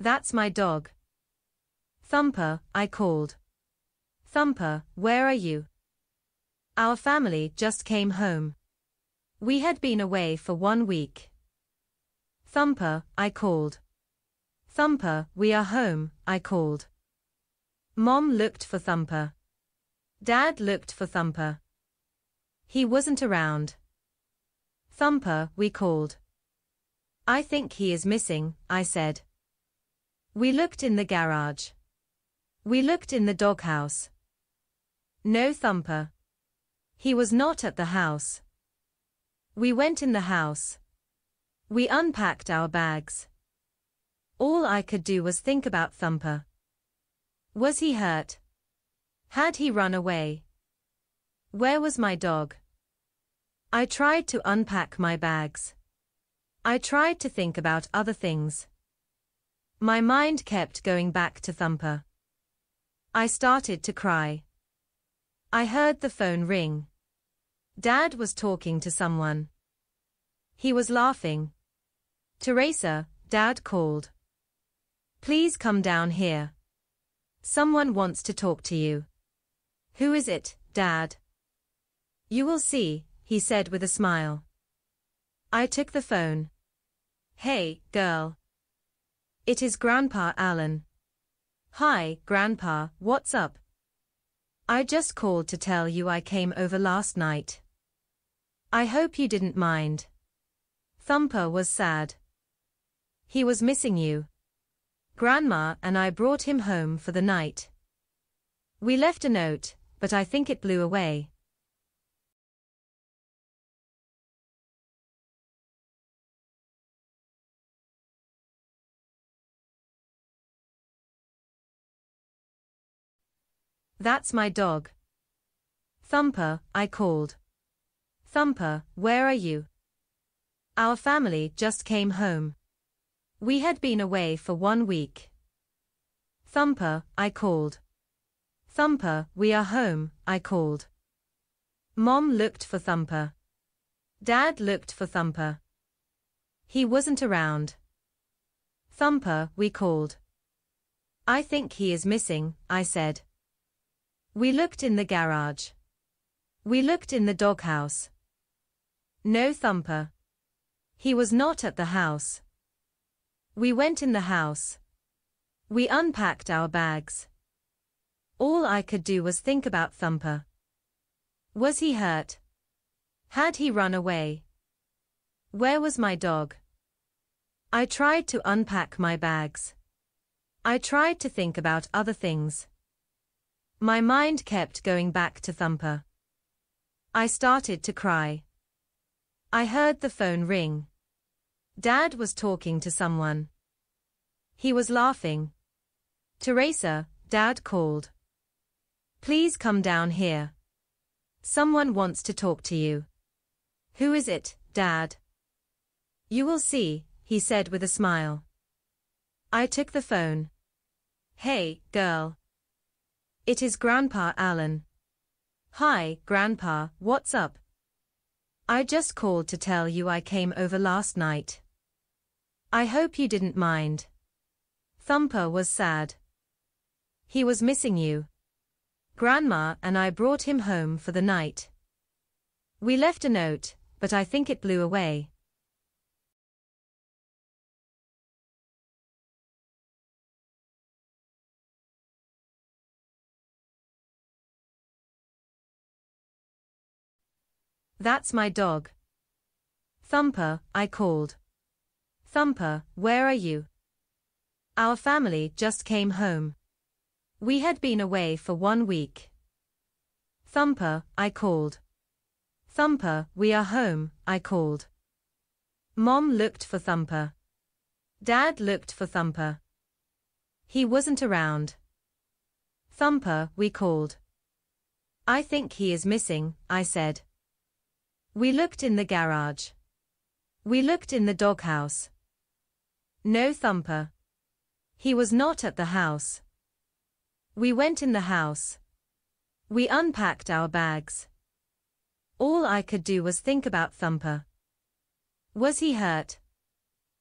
That's my dog. Thumper, I called. Thumper, where are you? Our family just came home. We had been away for one week. Thumper, I called. Thumper, we are home, I called. Mom looked for Thumper. Dad looked for Thumper. He wasn't around. Thumper, we called. I think he is missing, I said. We looked in the garage. We looked in the doghouse. No Thumper. He was not at the house. We went in the house. We unpacked our bags. All I could do was think about Thumper. Was he hurt? Had he run away? Where was my dog? I tried to unpack my bags. I tried to think about other things. My mind kept going back to Thumper. I started to cry. I heard the phone ring. Dad was talking to someone. He was laughing. Teresa, Dad called. Please come down here. Someone wants to talk to you. Who is it, Dad? You will see, he said with a smile. I took the phone. Hey, girl, it is Grandpa Allen. Hi, Grandpa, what's up? I just called to tell you I came over last night. I hope you didn't mind. Thumper was sad. He was missing you. Grandma and I brought him home for the night. We left a note, but I think it blew away. That's my dog. Thumper, I called. Thumper, where are you? Our family just came home. We had been away for one week. Thumper, I called. Thumper, we are home, I called. Mom looked for Thumper. Dad looked for Thumper. He wasn't around. Thumper, we called. I think he is missing, I said. We looked in the garage. We looked in the doghouse. No Thumper. He was not at the house. We went in the house. We unpacked our bags. All I could do was think about Thumper. Was he hurt? Had he run away? Where was my dog? I tried to unpack my bags. I tried to think about other things. My mind kept going back to Thumper. I started to cry. I heard the phone ring. Dad was talking to someone. He was laughing. Teresa, Dad called. Please come down here. Someone wants to talk to you. Who is it, Dad? You will see, he said with a smile. I took the phone. Hey, girl, it is Grandpa Allen. Hi, Grandpa, what's up? I just called to tell you I came over last night. I hope you didn't mind. Thumper was sad. He was missing you. Grandma and I brought him home for the night. We left a note, but I think it blew away. That's my dog. Thumper, I called. Thumper, where are you? Our family just came home. We had been away for one week. Thumper, I called. Thumper, we are home, I called. Mom looked for Thumper. Dad looked for Thumper. He wasn't around. Thumper, we called. I think he is missing, I said. We looked in the garage. We looked in the doghouse. No Thumper. He was not at the house. We went in the house. We unpacked our bags. All I could do was think about Thumper. Was he hurt?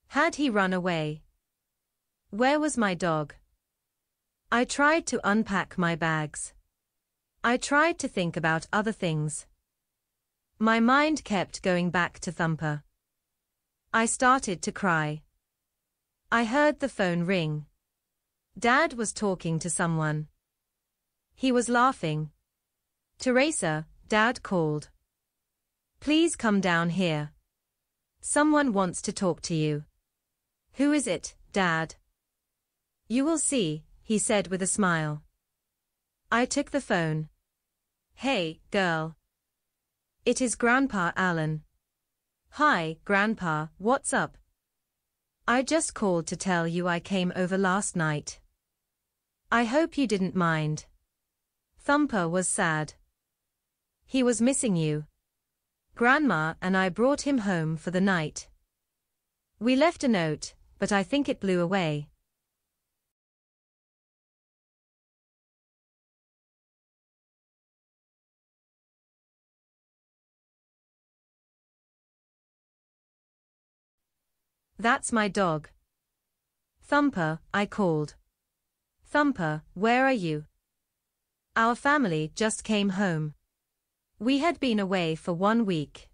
Had he run away? Where was my dog? I tried to unpack my bags. I tried to think about other things. My mind kept going back to Thumper. I started to cry. I heard the phone ring. Dad was talking to someone. He was laughing. Teresa, Dad called. Please come down here. Someone wants to talk to you. Who is it, Dad? You will see, he said with a smile. I took the phone. Hey, girl, it is Grandpa Allen. Hi, Grandpa, what's up? I just called to tell you I came over last night. I hope you didn't mind. Thumper was sad. He was missing you. Grandma and I brought him home for the night. We left a note, but I think it blew away. That's my dog. Thumper, I called. Thumper, where are you? Our family just came home. We had been away for one week.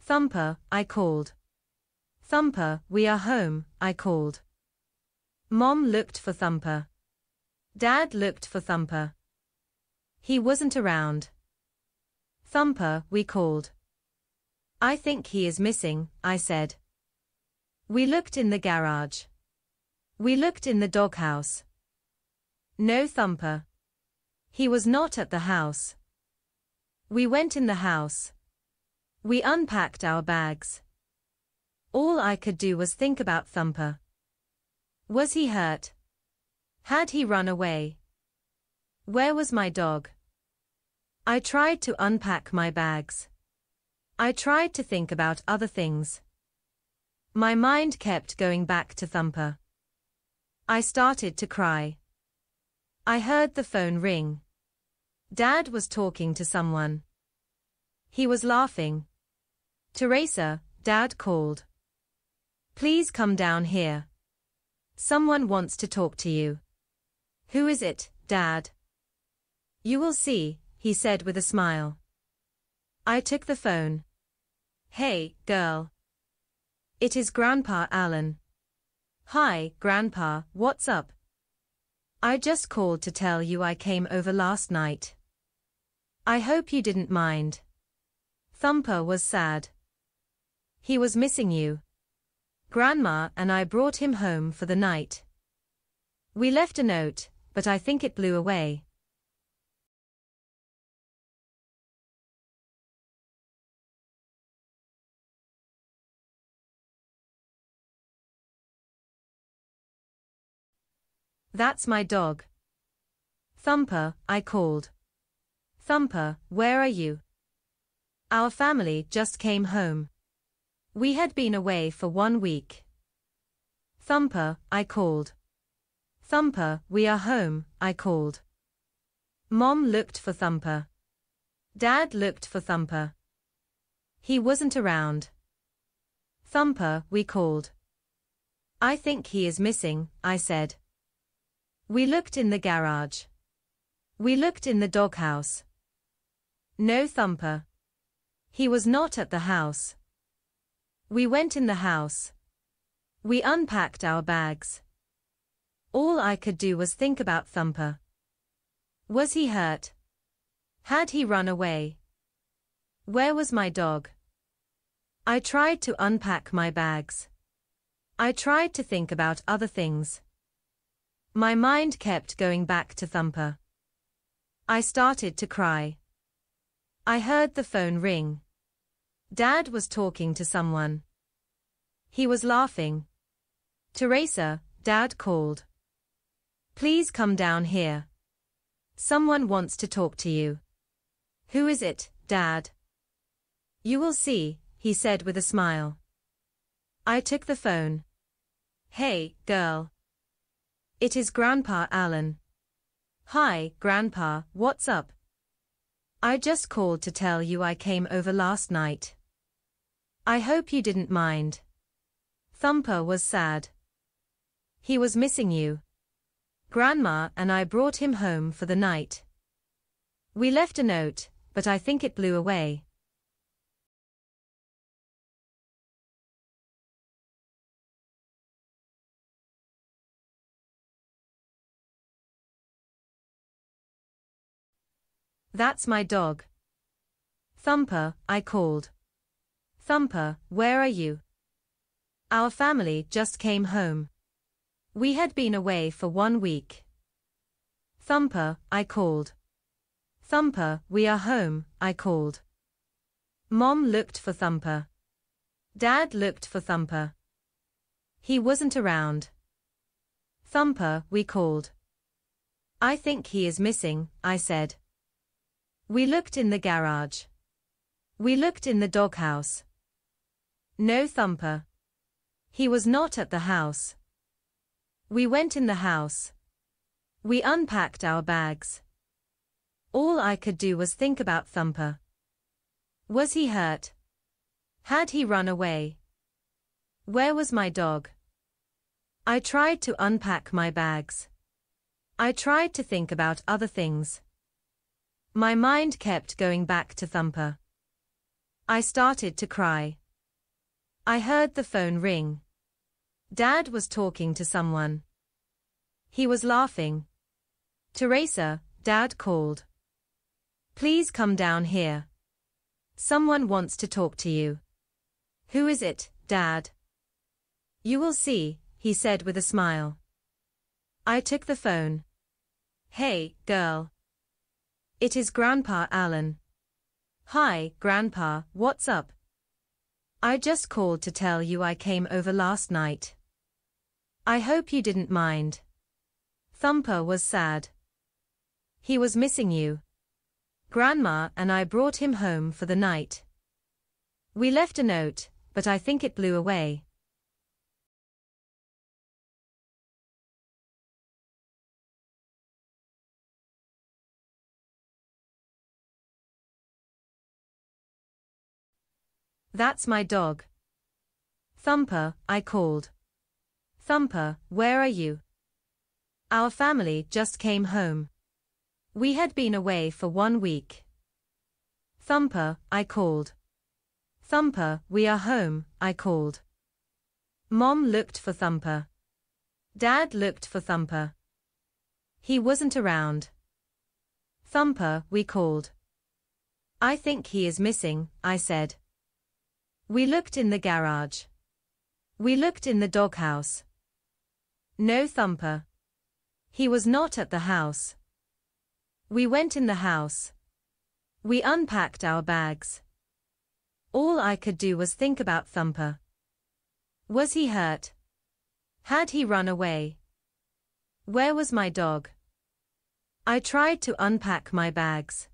Thumper, I called. Thumper, we are home, I called. Mom looked for Thumper. Dad looked for Thumper. He wasn't around. Thumper, we called. I think he is missing, I said. We looked in the garage. We looked in the doghouse. No Thumper. He was not at the house. We went in the house. We unpacked our bags. All I could do was think about Thumper. Was he hurt? Had he run away? Where was my dog? I tried to unpack my bags. I tried to think about other things. My mind kept going back to Thumper. I started to cry. I heard the phone ring. Dad was talking to someone. He was laughing. Teresa, Dad called. Please come down here. Someone wants to talk to you. Who is it, Dad? You will see, he said with a smile. I took the phone. Hey, girl, it is Grandpa Allen. Hi, Grandpa, what's up? I just called to tell you I came over last night. I hope you didn't mind. Thumper was sad. He was missing you. Grandma and I brought him home for the night. We left a note, but I think it blew away. That's my dog. Thumper, I called. Thumper, where are you? Our family just came home. We had been away for one week. Thumper, I called. Thumper, we are home, I called. Mom looked for Thumper. Dad looked for Thumper. He wasn't around. Thumper, we called. I think he is missing, I said. We looked in the garage. We looked in the doghouse. No Thumper. He was not at the house. We went in the house. We unpacked our bags. All I could do was think about Thumper. Was he hurt? Had he run away? Where was my dog? I tried to unpack my bags. I tried to think about other things. My mind kept going back to Thumper. I started to cry. I heard the phone ring. Dad was talking to someone. He was laughing. Teresa, Dad called. Please come down here. Someone wants to talk to you. Who is it, Dad? You will see, he said with a smile. I took the phone. Hey, girl. It is Grandpa Allen. Hi, Grandpa, what's up? I just called to tell you I came over last night. I hope you didn't mind. Thumper was sad. He was missing you. Grandma and I brought him home for the night. We left a note, but I think it blew away. That's my dog. Thumper, I called. Thumper, where are you? Our family just came home. We had been away for one week. Thumper, I called. Thumper, we are home, I called. Mom looked for Thumper. Dad looked for Thumper. He wasn't around. Thumper, we called. I think he is missing, I said. We looked in the garage. We looked in the doghouse. No Thumper. He was not at the house. We went in the house. We unpacked our bags. All I could do was think about Thumper. Was he hurt? Had he run away? Where was my dog? I tried to unpack my bags. I tried to think about other things. My mind kept going back to Thumper. I started to cry. I heard the phone ring. Dad was talking to someone. He was laughing. Teresa, Dad called. Please come down here. Someone wants to talk to you. Who is it, Dad? You will see, he said with a smile. I took the phone. Hey, girl. It is Grandpa Allen. Hi, Grandpa, what's up? I just called to tell you I came over last night. I hope you didn't mind. Thumper was sad. He was missing you. Grandma and I brought him home for the night. We left a note, but I think it blew away. That's my dog. Thumper, I called. Thumper, where are you? Our family just came home. We had been away for one week. Thumper, I called. Thumper, we are home, I called. Mom looked for Thumper. Dad looked for Thumper. He wasn't around. Thumper, we called. I think he is missing, I said. We looked in the garage. We looked in the doghouse. No Thumper. He was not at the house. We went in the house. We unpacked our bags. All I could do was think about Thumper. Was he hurt? Had he run away? Where was my dog? I tried to unpack my bags.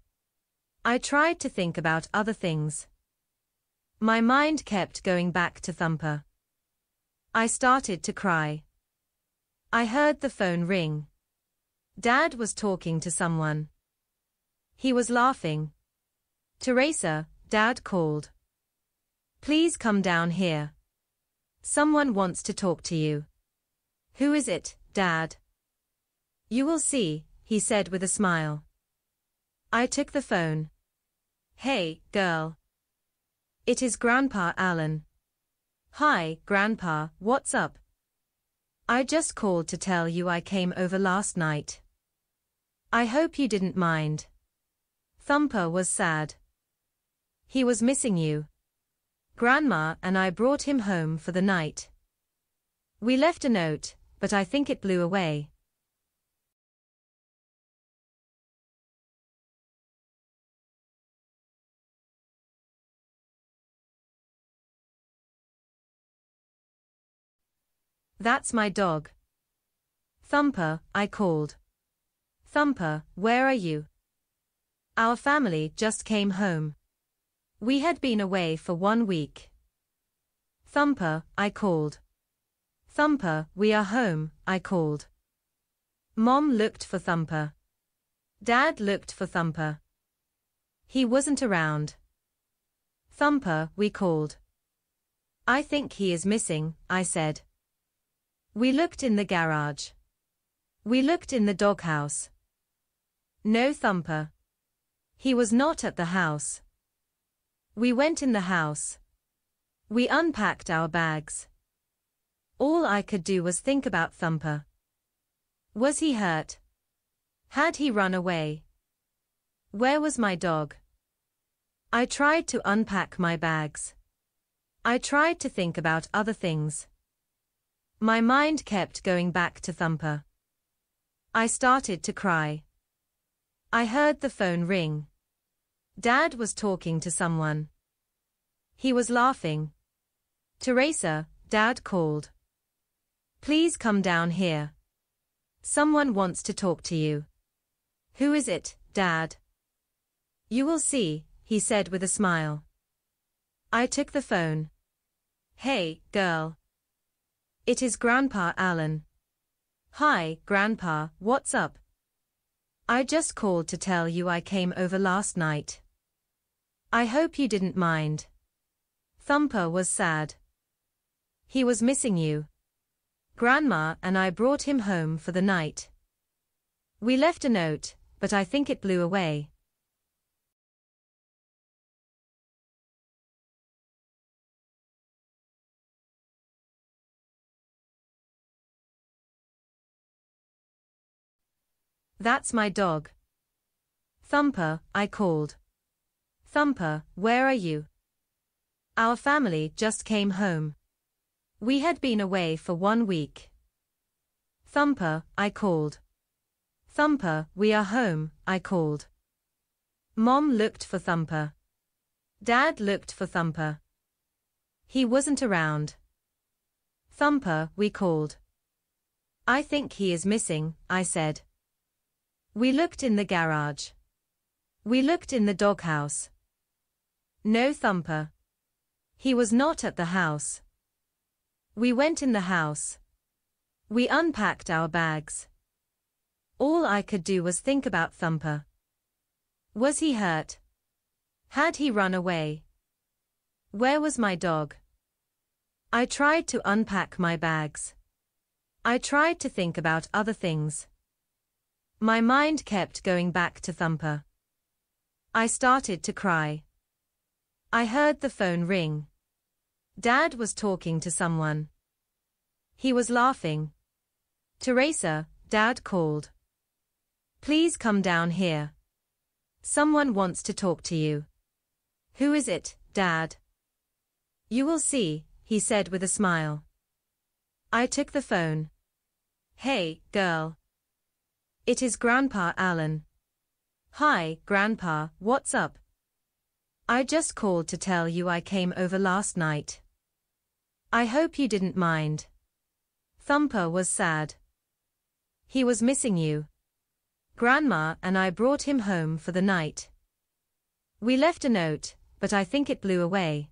I tried to think about other things. My mind kept going back to Thumper. I started to cry. I heard the phone ring. Dad was talking to someone. He was laughing. Teresa, Dad called. Please come down here. Someone wants to talk to you. Who is it, Dad? You will see, he said with a smile. I took the phone. Hey, girl. It is Grandpa Allen. Hi, Grandpa, what's up? I just called to tell you I came over last night. I hope you didn't mind. Thumper was sad. He was missing you. Grandma and I brought him home for the night. We left a note, but I think it blew away. That's my dog. Thumper, I called. Thumper, where are you? Our family just came home. We had been away for one week. Thumper, I called. Thumper, we are home, I called. Mom looked for Thumper. Dad looked for Thumper. He wasn't around. Thumper, we called. I think he is missing, I said. We looked in the garage. We looked in the doghouse. No Thumper. He was not at the house. We went in the house. We unpacked our bags. All I could do was think about Thumper. Was he hurt? Had he run away? Where was my dog? I tried to unpack my bags. I tried to think about other things. My mind kept going back to Thumper. I started to cry. I heard the phone ring. Dad was talking to someone. He was laughing. Teresa, Dad called. Please come down here. Someone wants to talk to you. Who is it, Dad? You will see, he said with a smile. I took the phone. Hey, girl. It is Grandpa Allen. Hi, Grandpa, what's up? I just called to tell you I came over last night. I hope you didn't mind. Thumper was sad. He was missing you. Grandma and I brought him home for the night. We left a note, but I think it blew away. That's my dog. Thumper, I called. Thumper, where are you? Our family just came home. We had been away for one week. Thumper, I called. Thumper, we are home, I called. Mom looked for Thumper. Dad looked for Thumper. He wasn't around. Thumper, we called. I think he is missing, I said. We looked in the garage. We looked in the doghouse. No Thumper. He was not at the house. We went in the house. We unpacked our bags. All I could do was think about Thumper. Was he hurt? Had he run away? Where was my dog? I tried to unpack my bags. I tried to think about other things. My mind kept going back to Thumper. I started to cry. I heard the phone ring. Dad was talking to someone. He was laughing. Teresa, Dad called. Please come down here. Someone wants to talk to you. Who is it, Dad? You will see, he said with a smile. I took the phone. Hey, girl. It is Grandpa Allen. Hi, Grandpa, what's up? I just called to tell you I came over last night. I hope you didn't mind. Thumper was sad. He was missing you. Grandma and I brought him home for the night. We left a note, but I think it blew away.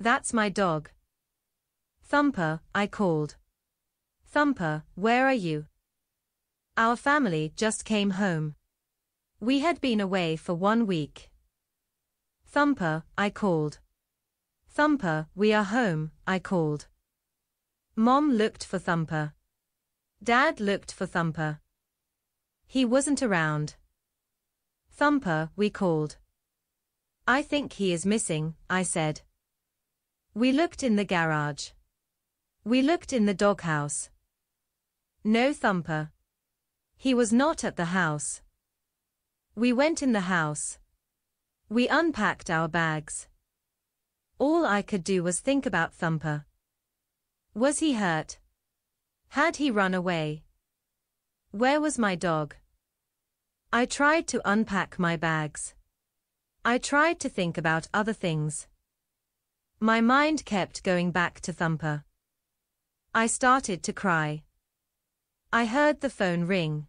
That's my dog. Thumper, I called. Thumper, where are you? Our family just came home. We had been away for one week. Thumper, I called. Thumper, we are home, I called. Mom looked for Thumper. Dad looked for Thumper. He wasn't around. Thumper, we called. I think he is missing, I said. We looked in the garage. We looked in the doghouse. No Thumper. He was not at the house. We went in the house. We unpacked our bags. All I could do was think about Thumper. Was he hurt? Had he run away? Where was my dog? I tried to unpack my bags. I tried to think about other things. My mind kept going back to Thumper. I started to cry. I heard the phone ring.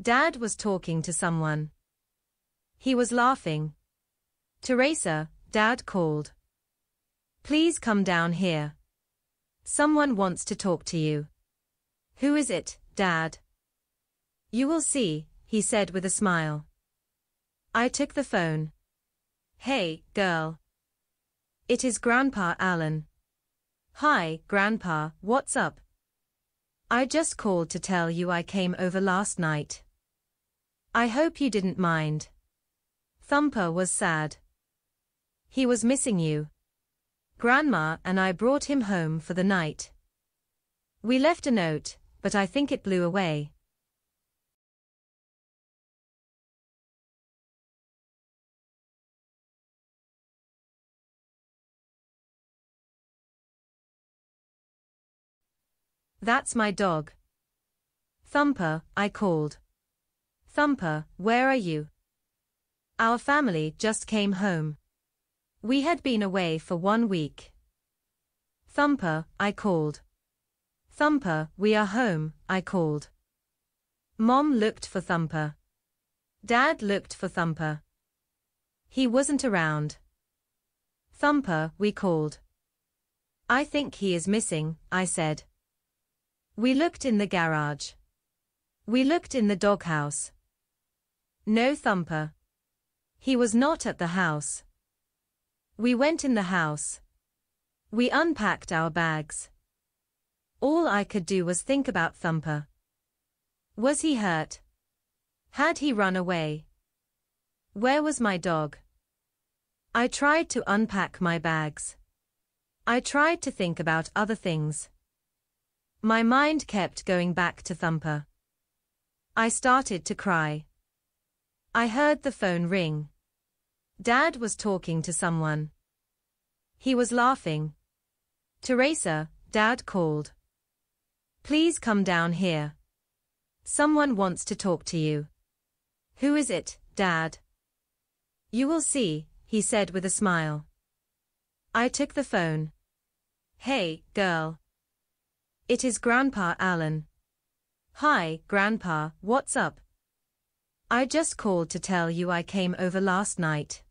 Dad was talking to someone. He was laughing. Teresa, Dad called. Please come down here. Someone wants to talk to you. Who is it, Dad? You will see, he said with a smile. I took the phone. Hey, girl. It is Grandpa Allen. Hi, Grandpa, what's up? I just called to tell you I came over last night. I hope you didn't mind. Thumper was sad. He was missing you. Grandma and I brought him home for the night. We left a note, but I think it blew away. That's my dog. Thumper, I called. Thumper, where are you? Our family just came home. We had been away for one week. Thumper, I called. Thumper, we are home, I called. Mom looked for Thumper. Dad looked for Thumper. He wasn't around. Thumper, we called. I think he is missing, I said. We looked in the garage. We looked in the doghouse. No Thumper. He was not at the house. We went in the house. We unpacked our bags. All I could do was think about Thumper. Was he hurt? Had he run away? Where was my dog? I tried to unpack my bags. I tried to think about other things. My mind kept going back to Thumper. I started to cry. I heard the phone ring. Dad was talking to someone. He was laughing. Teresa, Dad called. Please come down here. Someone wants to talk to you. Who is it, Dad? You will see, he said with a smile. I took the phone. Hey, girl. It is Grandpa Allen. Hi, Grandpa, what's up? I just called to tell you I came over last night.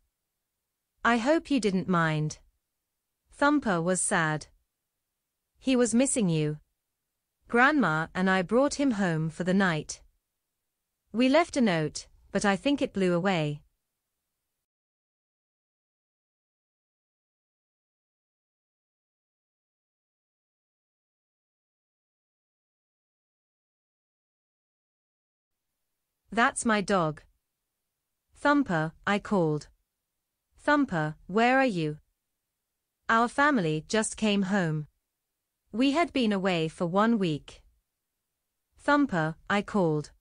I hope you didn't mind. Thumper was sad. He was missing you. Grandma and I brought him home for the night. We left a note, but I think it blew away. That's my dog. Thumper, I called. Thumper, where are you? Our family just came home. We had been away for one week. Thumper, I called.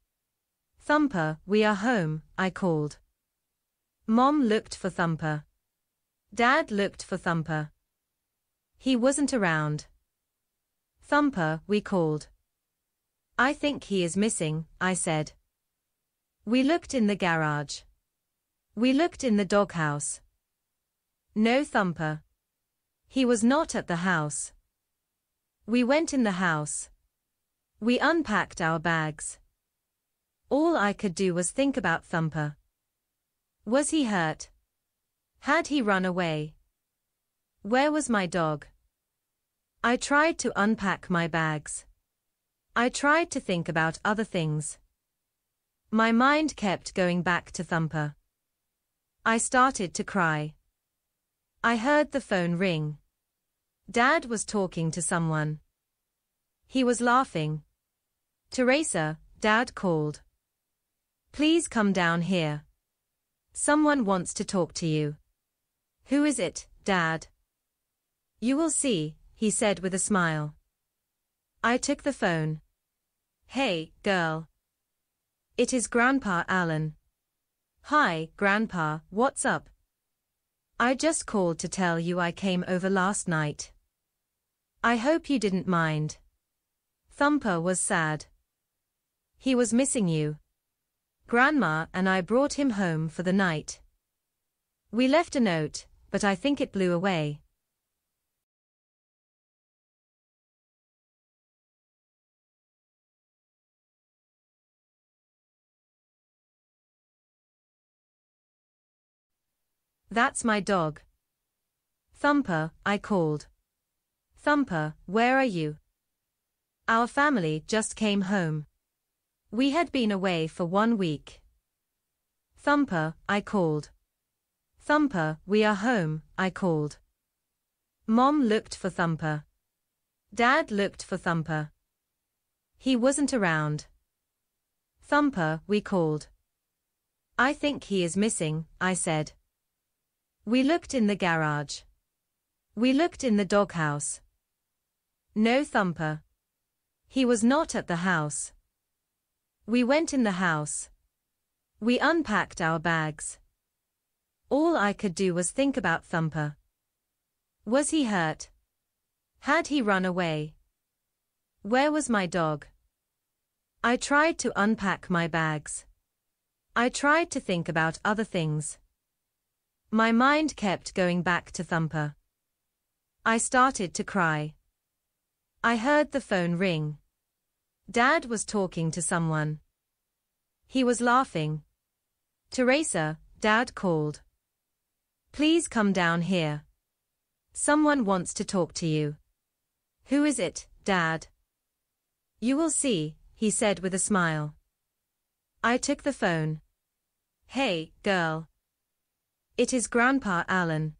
Thumper, we are home, I called. Mom looked for Thumper. Dad looked for Thumper. He wasn't around. Thumper, we called. I think he is missing, I said. We looked in the garage. We looked in the doghouse. No Thumper. He was not at the house. We went in the house. We unpacked our bags. All I could do was think about Thumper. Was he hurt? Had he run away? Where was my dog? I tried to unpack my bags. I tried to think about other things. My mind kept going back to Thumper. I started to cry. I heard the phone ring. Dad was talking to someone. He was laughing. Teresa, Dad called. Please come down here. Someone wants to talk to you. Who is it, Dad? You will see, he said with a smile. I took the phone. Hey, girl. It is Grandpa Allen. Hi, Grandpa, what's up? I just called to tell you I came over last night. I hope you didn't mind. Thumper was sad. He was missing you. Grandma and I brought him home for the night. We left a note, but I think it blew away. That's my dog. Thumper, I called. Thumper, where are you? Our family just came home. We had been away for one week. Thumper, I called. Thumper, we are home, I called. Mom looked for Thumper. Dad looked for Thumper. He wasn't around. Thumper, we called. I think he is missing, I said. We looked in the garage. We looked in the doghouse. No Thumper. He was not at the house. We went in the house. We unpacked our bags. All I could do was think about Thumper. Was he hurt? Had he run away? Where was my dog? I tried to unpack my bags. I tried to think about other things. My mind kept going back to Thumper. I started to cry. I heard the phone ring. Dad was talking to someone. He was laughing. Teresa, Dad called. Please come down here. Someone wants to talk to you. Who is it, Dad? You will see, he said with a smile. I took the phone. Hey, girl. It is Grandpa Allen.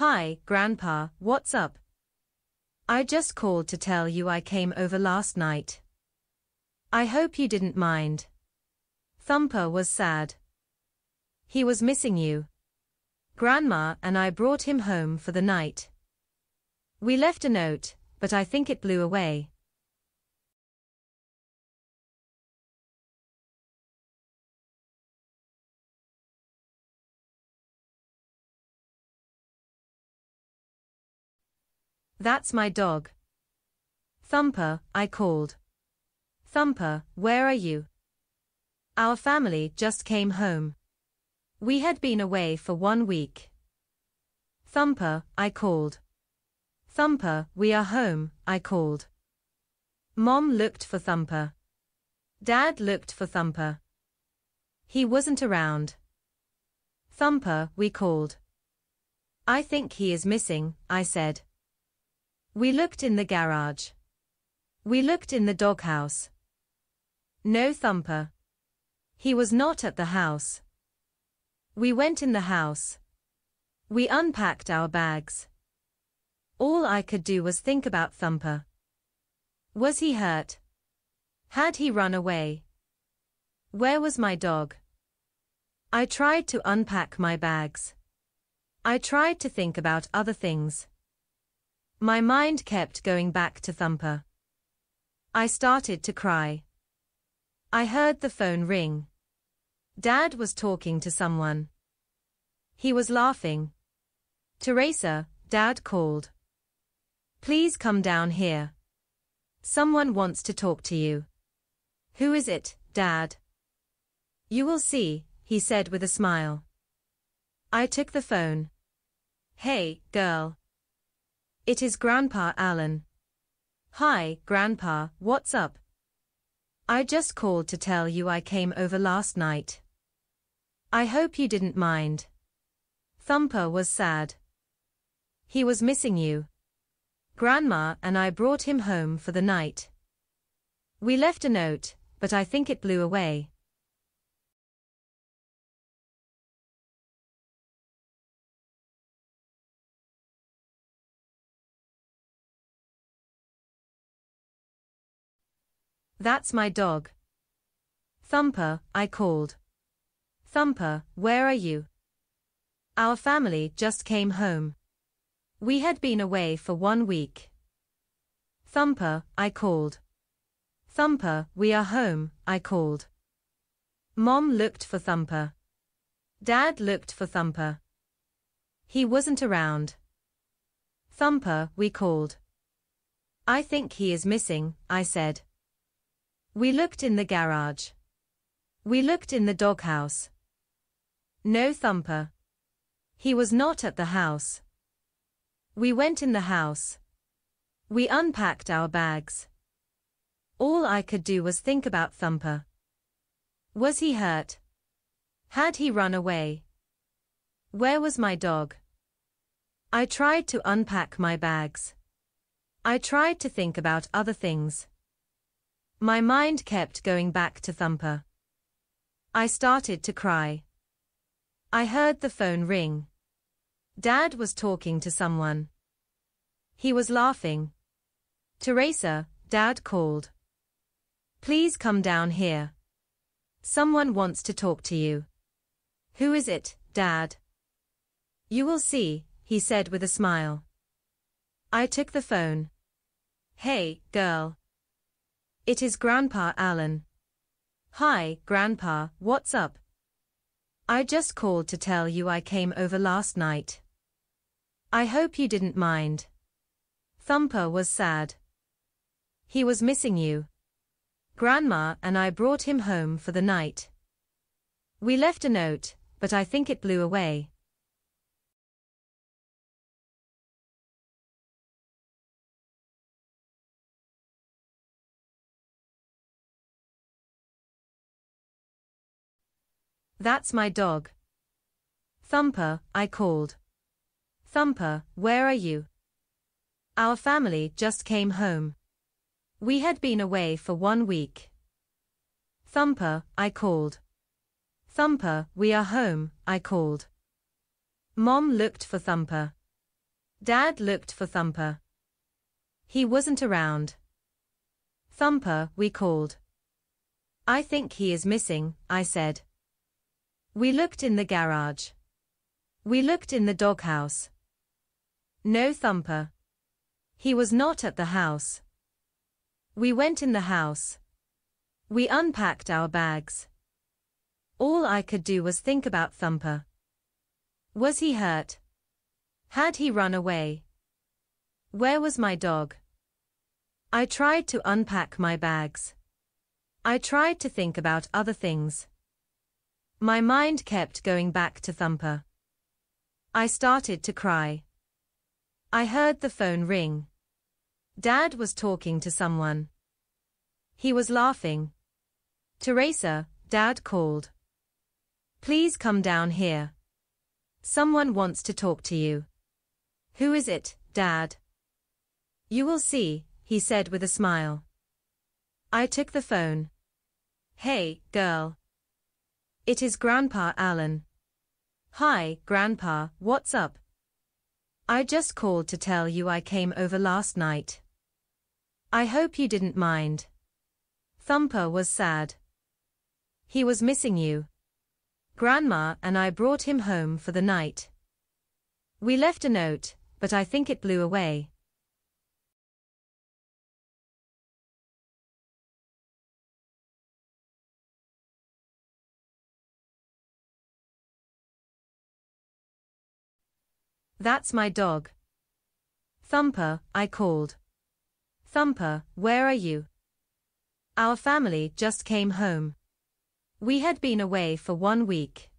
Hi, Grandpa, what's up? I just called to tell you I came over last night. I hope you didn't mind. Thumper was sad. He was missing you. Grandma and I brought him home for the night. We left a note, but I think it blew away. That's my dog. Thumper, I called. Thumper, where are you? Our family just came home. We had been away for one week. Thumper, I called. Thumper, we are home, I called. Mom looked for Thumper. Dad looked for Thumper. He wasn't around. Thumper, we called. I think he is missing, I said. We looked in the garage. We looked in the doghouse. No Thumper. He was not at the house. We went in the house. We unpacked our bags. All I could do was think about Thumper. Was he hurt? Had he run away? Where was my dog? I tried to unpack my bags. I tried to think about other things. My mind kept going back to Thumper. I started to cry. I heard the phone ring. Dad was talking to someone. He was laughing. Teresa, Dad called. Please come down here. Someone wants to talk to you. Who is it, Dad? You will see, he said with a smile. I took the phone. Hey, girl. It is Grandpa Allen. Hi, Grandpa, what's up? I just called to tell you I came over last night. I hope you didn't mind. Thumper was sad. He was missing you. Grandma and I brought him home for the night. We left a note, but I think it blew away. That's my dog. Thumper, I called. Thumper, where are you? Our family just came home. We had been away for one week. Thumper, I called. Thumper, we are home, I called. Mom looked for Thumper. Dad looked for Thumper. He wasn't around. Thumper, we called. I think he is missing, I said. We looked in the garage. We looked in the doghouse. No Thumper. He was not at the house. We went in the house. We unpacked our bags. All I could do was think about Thumper. Was he hurt? Had he run away? Where was my dog? I tried to unpack my bags. I tried to think about other things. My mind kept going back to Thumper. I started to cry. I heard the phone ring. Dad was talking to someone. He was laughing. Teresa, Dad called. Please come down here. Someone wants to talk to you. Who is it, Dad? You will see, he said with a smile. I took the phone. Hey, girl, it is Grandpa Allen. Hi, Grandpa, what's up? I just called to tell you I came over last night. I hope you didn't mind. Thumper was sad. He was missing you. Grandma and I brought him home for the night. We left a note, but I think it blew away. That's my dog. Thumper, I called. Thumper, where are you? Our family just came home. We had been away for one week. Thumper, I called. Thumper, we are home, I called. Mom looked for Thumper. Dad looked for Thumper. He wasn't around. Thumper, we called. I think he is missing, I said. We looked in the garage. We looked in the doghouse. No Thumper. He was not at the house. We went in the house. We unpacked our bags. All I could do was think about Thumper. Was he hurt? Had he run away? Where was my dog? I tried to unpack my bags. I tried to think about other things. My mind kept going back to Thumper. I started to cry. I heard the phone ring. Dad was talking to someone. He was laughing. Teresa, Dad called. Please come down here. Someone wants to talk to you. Who is it, Dad? You will see, he said with a smile. I took the phone. Hey, girl. It is Grandpa Allen. Hi, Grandpa, what's up? I just called to tell you I came over last night. I hope you didn't mind. Thumper was sad. He was missing you. Grandma and I brought him home for the night. We left a note, but I think it blew away. That's my dog. Thumper, I called. Thumper, where are you? Our family just came home. We had been away for one week.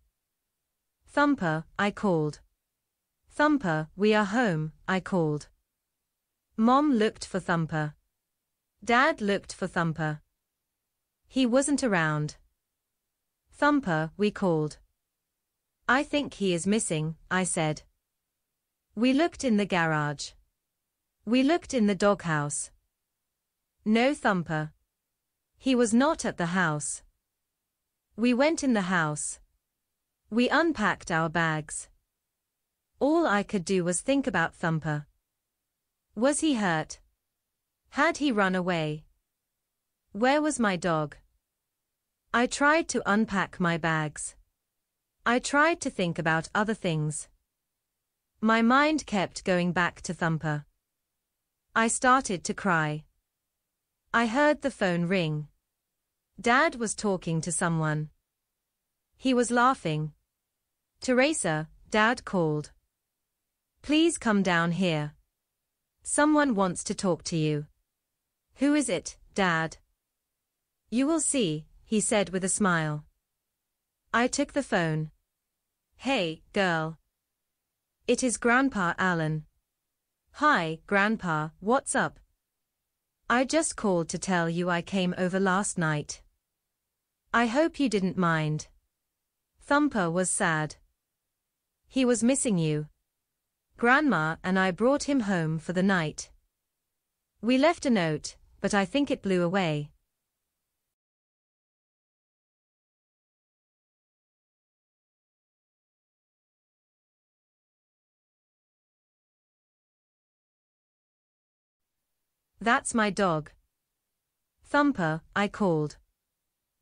Thumper, I called. Thumper, we are home, I called. Mom looked for Thumper. Dad looked for Thumper. He wasn't around. Thumper, we called. I think he is missing, I said. We looked in the garage. We looked in the doghouse. No Thumper. He was not at the house. We went in the house. We unpacked our bags. All I could do was think about Thumper. Was he hurt? Had he run away? Where was my dog? I tried to unpack my bags. I tried to think about other things. My mind kept going back to Thumper. I started to cry. I heard the phone ring. Dad was talking to someone. He was laughing. Teresa, Dad called. Please come down here. Someone wants to talk to you. Who is it, Dad? You will see, he said with a smile. I took the phone. Hey, girl. It is Grandpa Allen. Hi, Grandpa, what's up? I just called to tell you I came over last night. I hope you didn't mind. Thumper was sad. He was missing you. Grandma and I brought him home for the night. We left a note, but I think it blew away. That's my dog. Thumper, I called.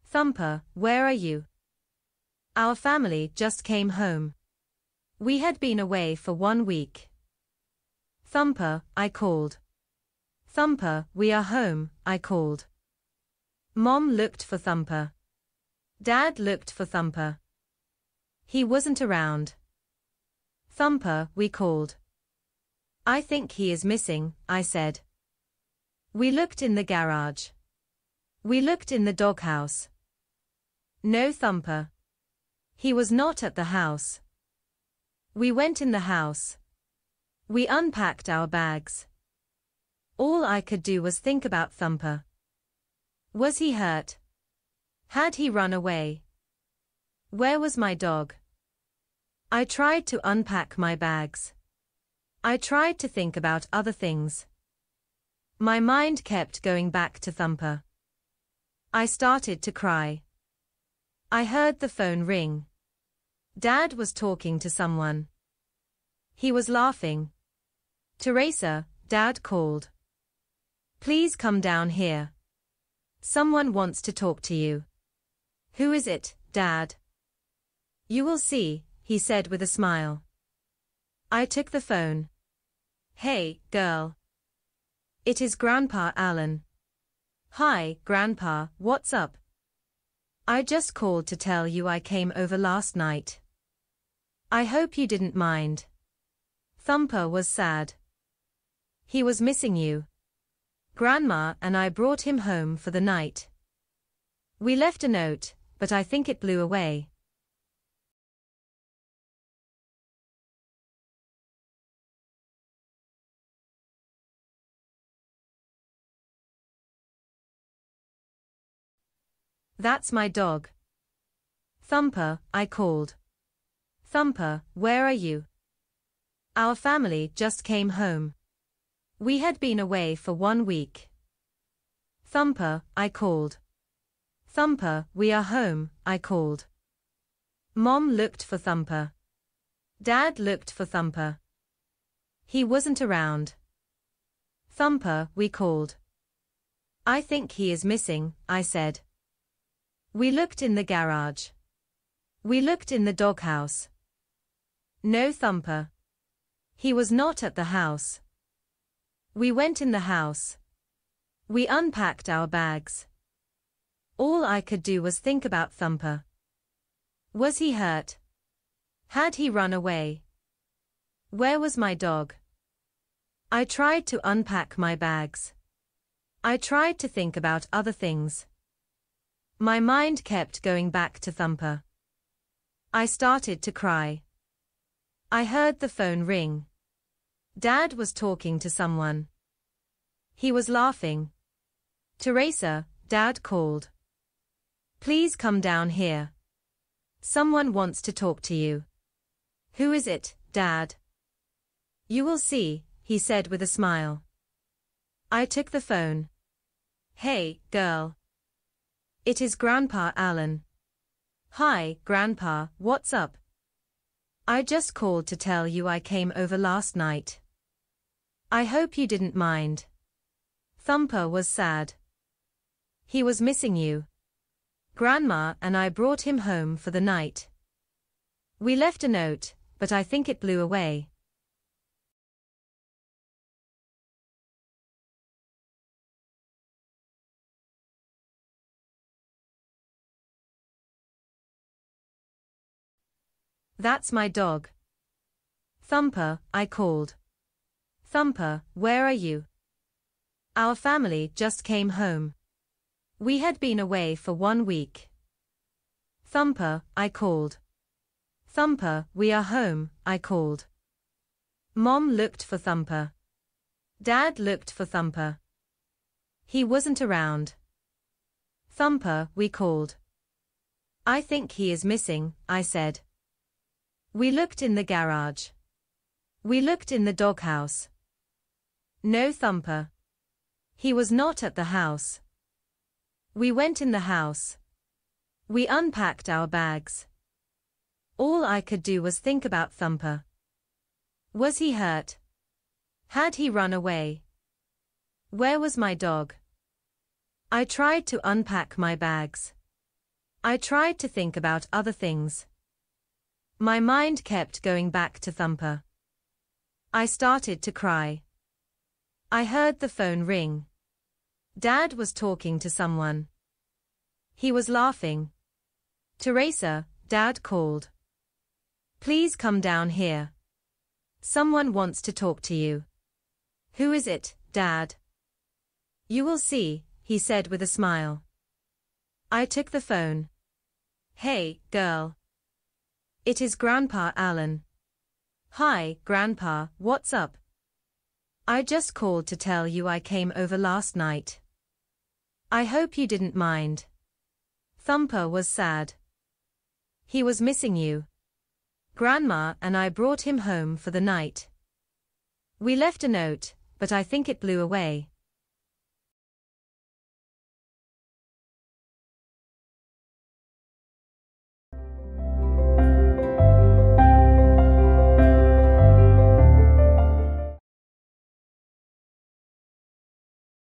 Thumper, where are you? Our family just came home. We had been away for one week. Thumper, I called. Thumper, we are home, I called. Mom looked for Thumper. Dad looked for Thumper. He wasn't around. Thumper, we called. I think he is missing, I said. We looked in the garage. We looked in the doghouse. No Thumper. He was not at the house. We went in the house. We unpacked our bags. All I could do was think about Thumper. Was he hurt? Had he run away? Where was my dog? I tried to unpack my bags. I tried to think about other things. My mind kept going back to Thumper. I started to cry. I heard the phone ring. Dad was talking to someone. He was laughing. Teresa, Dad called. Please come down here. Someone wants to talk to you. Who is it, Dad? You will see, he said with a smile. I took the phone. Hey, girl. It is Grandpa Allen. Hi, Grandpa, what's up? I just called to tell you I came over last night. I hope you didn't mind. Thumper was sad. He was missing you. Grandma and I brought him home for the night. We left a note, but I think it blew away. That's my dog. Thumper, I called. Thumper, where are you? Our family just came home. We had been away for one week. Thumper, I called. Thumper, we are home, I called. Mom looked for Thumper. Dad looked for Thumper. He wasn't around. Thumper, we called. I think he is missing, I said. We looked in the garage. We looked in the doghouse. No Thumper. He was not at the house. We went in the house. We unpacked our bags. All I could do was think about Thumper. Was he hurt? Had he run away? Where was my dog? I tried to unpack my bags. I tried to think about other things. My mind kept going back to Thumper. I started to cry. I heard the phone ring. Dad was talking to someone. He was laughing. Teresa, Dad called. Please come down here. Someone wants to talk to you. Who is it, Dad? You will see, he said with a smile. I took the phone. Hey, girl, it is Grandpa Allen. Hi, Grandpa, what's up? I just called to tell you I came over last night. I hope you didn't mind. Thumper was sad. He was missing you. Grandma and I brought him home for the night. We left a note, but I think it blew away. That's my dog. Thumper, I called. Thumper, where are you? Our family just came home. We had been away for one week. Thumper, I called. Thumper, we are home, I called. Mom looked for Thumper. Dad looked for Thumper. He wasn't around. Thumper, we called. I think he is missing, I said. We looked in the garage. We looked in the doghouse. No Thumper. He was not at the house. We went in the house. We unpacked our bags. All I could do was think about Thumper. Was he hurt? Had he run away? Where was my dog? I tried to unpack my bags. I tried to think about other things. My mind kept going back to Thumper. I started to cry. I heard the phone ring. Dad was talking to someone. He was laughing. Teresa, Dad called. Please come down here. Someone wants to talk to you. Who is it, Dad? You will see, he said with a smile. I took the phone. Hey, girl. It is Grandpa Allen. Hi, Grandpa, what's up? I just called to tell you I came over last night. I hope you didn't mind. Thumper was sad. He was missing you. Grandma and I brought him home for the night. We left a note, but I think it blew away.